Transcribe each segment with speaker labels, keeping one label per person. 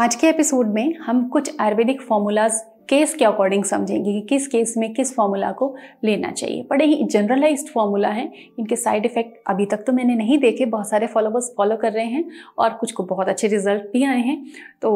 Speaker 1: आज के एपिसोड में हम कुछ आयुर्वेदिक फॉर्मूलाज केस के अकॉर्डिंग समझेंगे कि किस केस में किस फॉर्मूला को लेना चाहिए बड़े ही जनरलाइज्ड फॉर्मूला है इनके साइड इफ़ेक्ट अभी तक तो मैंने नहीं देखे बहुत सारे फॉलोवर्स फॉलो कर रहे हैं और कुछ को बहुत अच्छे रिजल्ट भी आए हैं तो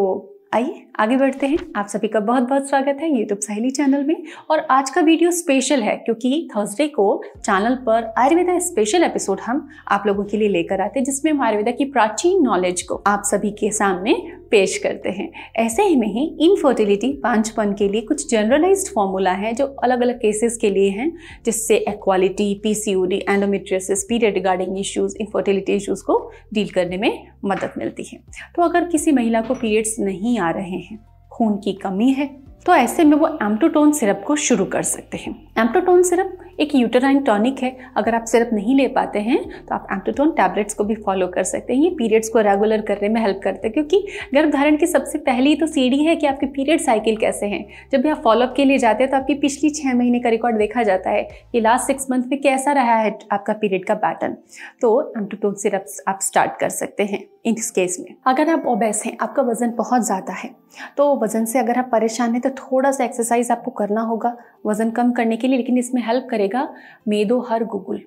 Speaker 1: आइए आगे बढ़ते हैं आप सभी का बहुत बहुत स्वागत है यूट्यूब सहेली चैनल में और आज का वीडियो स्पेशल है क्योंकि थर्सडे को चैनल पर आयुर्वेदा स्पेशल एपिसोड हम आप लोगों के लिए लेकर आते हैं जिसमें हम आयुर्वेदा की प्राचीन नॉलेज को आप सभी के सामने पेश करते हैं ऐसे ही नहीं इनफर्टिलिटी पांचपन के लिए कुछ जनरलाइज्ड फॉर्मूला है जो अलग अलग केसेस के लिए हैं जिससे एक्वालिटी PCOD endometriosis period regarding issues infertility issues को डील करने में मदद मिलती है तो अगर किसी महिला को पीरियड्स नहीं आ रहे हैं खून की कमी है तो ऐसे में वो एम्प्टोटोन सिरप को शुरू कर सकते हैं एम्प्टोटोन सिरप एक यूटराइन टॉनिक है अगर आप सिरप नहीं ले पाते हैं तो आप एम्टोटोन टैबलेट्स को भी फॉलो कर सकते हैं ये पीरियड्स को रेगुलर करने में हेल्प करते हैं क्योंकि गर्भधारण की सबसे पहली तो सीढ़ी है कि आपके पीरियड साइकिल कैसे हैं जब भी आप फॉलोअप के लिए जाते हैं तो आपकी पिछली छः महीने का रिकॉर्ड देखा जाता है कि लास्ट सिक्स मंथ में कैसा रहा है आपका पीरियड का पैटर्न तो एम्टोटोन सिरप आप स्टार्ट कर सकते हैं इस केस में अगर आप ओबेस हैं आपका वजन बहुत ज़्यादा है तो वजन से अगर आप परेशान हैं तो थोड़ा सा एक्सरसाइज आपको करना होगा वजन कम करने के लिए लेकिन इसमें हेल्प करेगा रहेगा मेदो हर गुगुल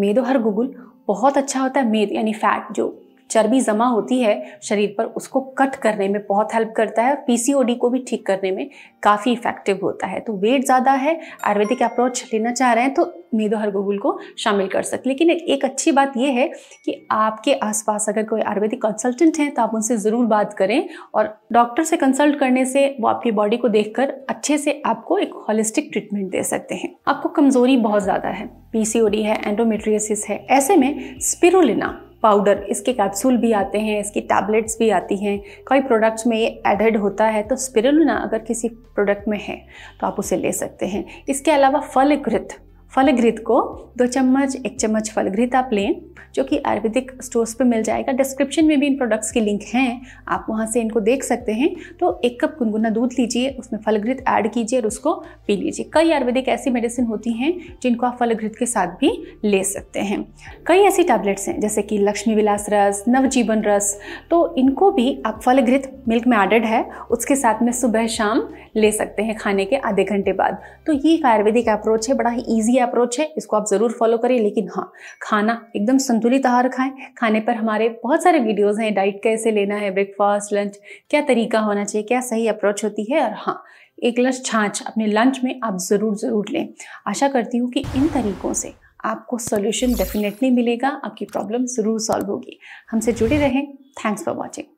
Speaker 1: मेदो हर गुगुल बहुत अच्छा होता है मेद यानी फैट जो चर्बी जमा होती है शरीर पर उसको कट करने में बहुत हेल्प करता है पीसीओडी को भी ठीक करने में काफ़ी इफेक्टिव होता है तो वेट ज़्यादा है आयुर्वेदिक अप्रोच लेना चाह रहे हैं तो मेदो गूगुल को शामिल कर सकते लेकिन एक अच्छी बात यह है कि आपके आसपास अगर कोई आयुर्वेदिक कंसल्टेंट हैं तो आप उनसे ज़रूर बात करें और डॉक्टर से कंसल्ट करने से वो आपकी बॉडी को देख अच्छे से आपको एक हॉलिस्टिक ट्रीटमेंट दे सकते हैं आपको कमज़ोरी बहुत ज़्यादा है पी है एंडोमेट्रियसिस है ऐसे में स्पिरुलिना पाउडर इसके कैप्सूल भी आते हैं इसकी टैबलेट्स भी आती हैं कई प्रोडक्ट्स में ये एडेड होता है तो स्पिरुलिना अगर किसी प्रोडक्ट में है तो आप उसे ले सकते हैं इसके अलावा फलकृत फलघृत को दो चम्मच एक चम्मच फलघृत आप लें जो कि आयुर्वेदिक स्टोर्स पे मिल जाएगा डिस्क्रिप्शन में भी इन प्रोडक्ट्स के लिंक हैं आप वहाँ से इनको देख सकते हैं तो एक कप गुनगुना दूध लीजिए उसमें फलघृत ऐड कीजिए और उसको पी लीजिए कई आयुर्वेदिक ऐसी मेडिसिन होती हैं जिनको आप फलघृत के साथ भी ले सकते हैं कई ऐसी टैबलेट्स हैं जैसे कि लक्ष्मी विलास रस नवजीवन रस तो इनको भी आप फलघृत मिल्क में एडेड है उसके साथ में सुबह शाम ले सकते हैं खाने के आधे घंटे बाद तो ये एक आयुर्वेदिक अप्रोच है बड़ा ही ईजी अप्रोच है इसको आप ज़रूर फॉलो करें लेकिन हाँ खाना एकदम संतुलित आहार खाएं खाने पर हमारे बहुत सारे वीडियोज़ हैं डाइट कैसे लेना है ब्रेकफास्ट लंच क्या तरीका होना चाहिए क्या सही अप्रोच होती है और हाँ एक लंच छाछ अपने लंच में आप ज़रूर ज़रूर लें आशा करती हूँ कि इन तरीकों से आपको सोल्यूशन डेफिनेटली मिलेगा आपकी प्रॉब्लम ज़रूर सॉल्व होगी हमसे जुड़े रहें थैंक्स फॉर वॉचिंग